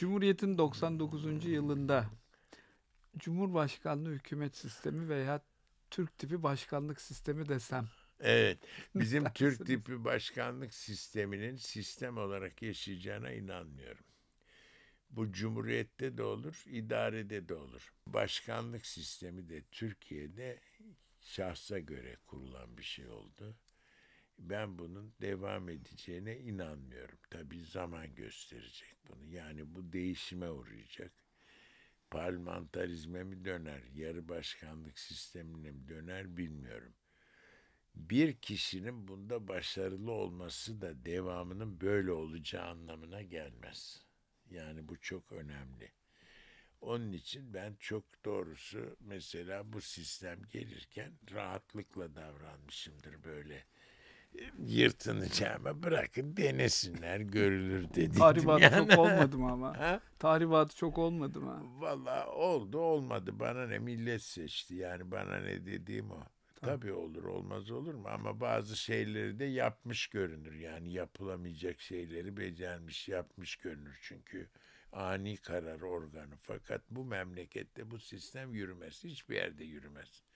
Cumhuriyet'in 99. yılında Cumhurbaşkanlığı hükümet sistemi veya Türk tipi başkanlık sistemi desem. Evet. Bizim Türk tipi başkanlık sisteminin sistem olarak yaşayacağına inanmıyorum. Bu cumhuriyette de olur, idarede de olur. Başkanlık sistemi de Türkiye'de şahsa göre kurulan bir şey oldu ben bunun devam edeceğine inanmıyorum. Tabi zaman gösterecek bunu. Yani bu değişime uğrayacak. Parlamentarizme mi döner, yarı başkanlık sistemine mi döner bilmiyorum. Bir kişinin bunda başarılı olması da devamının böyle olacağı anlamına gelmez. Yani bu çok önemli. Onun için ben çok doğrusu mesela bu sistem gelirken rahatlıkla davranmışımdır böyle yırtınacağımı bırakın denesinler görülür dedim. Tahribatı yani. çok olmadı ama? Ha? Tahribatı çok olmadı mı? Valla oldu olmadı bana ne millet seçti yani bana ne dediğim o. Tamam. Tabii olur olmaz olur mu ama bazı şeyleri de yapmış görünür yani yapılamayacak şeyleri becermiş yapmış görünür çünkü ani karar organı fakat bu memlekette bu sistem yürümez hiçbir yerde yürümez.